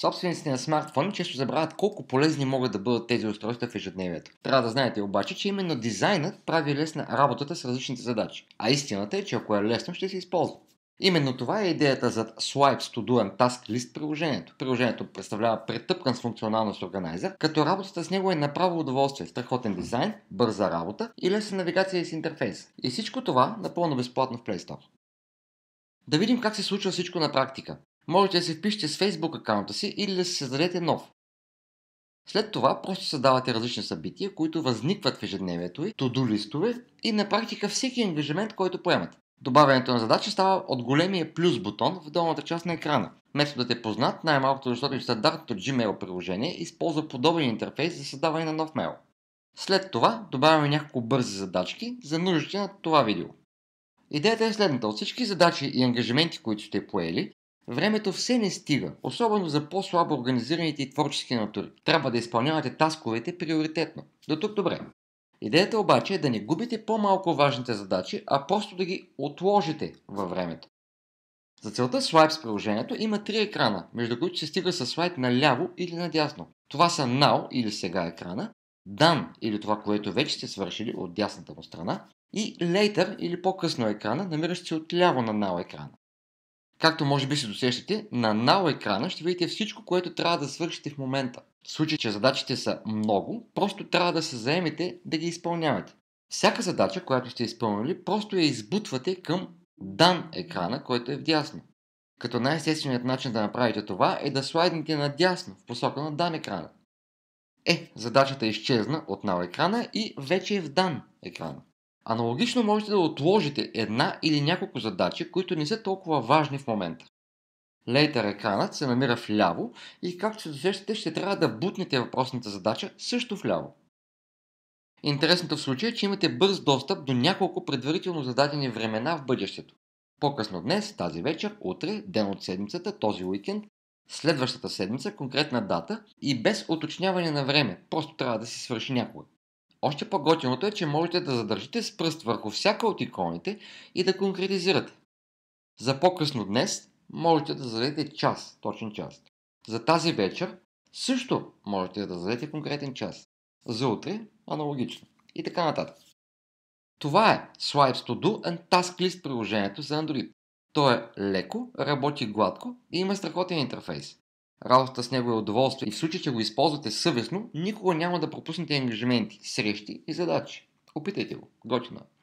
Собствениците на смартфони често забравят колко полезни могат да бъдат тези устройства в ежедневието. Трябва да знаете обаче, че именно дизайнът прави лесна работата с различните задачи. А истината е, че ако е лесно, ще се използва. Именно това е идеята за Swipes to Do and Task List приложението. Приложението представлява претъпкан с функционалност органайзер, като работата с него е направо удоволствие, страхотен дизайн, бърза работа и лесна навигация с интерфейс. И всичко това напълно безплатно в Play Store. Да видим как се случва всичко на практика можете да се впишете с Facebook акаунта си или да се създадете нов. След това просто създавате различни събития, които възникват в ежедневието ви, туду листове и на практика всеки ангажимент, който поемате. Добавянето на задачи става от големия плюс бутон в долната част на екрана. Методът е познат най-малкото, защото стандартното Gmail приложение използва подобен интерфейс за създаване на нов мейл. След това добавяме няколко бързи задачки за нуждите на това видео. Идеята е следната. От всички задачи и ангажименти, които сте поели, Времето все не стига, особено за по-слабо организираните и творчески натури. Трябва да изпълнявате тасковете приоритетно. До тук добре. Идеята обаче е да не губите по-малко важните задачи, а просто да ги отложите във времето. За целта слайд с приложението има три екрана, между които се стига с слайд наляво или надясно. Това са Now или сега екрана, Done или това, което вече сте свършили от дясната му страна и Later или по-късно екрана, намиращ се отляво на Now екрана. Както може би се досещате, на нао екрана ще видите всичко, което трябва да свършите в момента. В случай, че задачите са много, просто трябва да се заемете да ги изпълнявате. Всяка задача, която сте изпълнили, просто я избутвате към дан екрана, който е вдясно. Като най-естественият начин да направите това е да слайднете надясно в посока на дан екрана. Е, задачата е изчезна от нао екрана и вече е в дан екрана. Аналогично можете да отложите една или няколко задачи, които не са толкова важни в момента. Лейтер екранът се намира вляво и както се досещате ще трябва да бутнете въпросната задача също вляво. Интересното в случая е, че имате бърз достъп до няколко предварително зададени времена в бъдещето. По-късно днес, тази вечер, утре, ден от седмицата, този уикенд, следващата седмица, конкретна дата и без оточняване на време, просто трябва да си свърши някога. Още по-готиното е, че можете да задържите с пръст върху всяка от иконите и да конкретизирате. За по-късно днес можете да зададете час, точен час. За тази вечер също можете да зададете конкретен час. За утре аналогично. И така нататък. Това е Swipes to Do and Task List приложението за Android. То е леко, работи гладко и има страхотен интерфейс. Работата с него е удоволствие и в случай, че го използвате съвестно, никога няма да пропуснете ангажименти, срещи и задачи. Опитайте го. Готино. Е.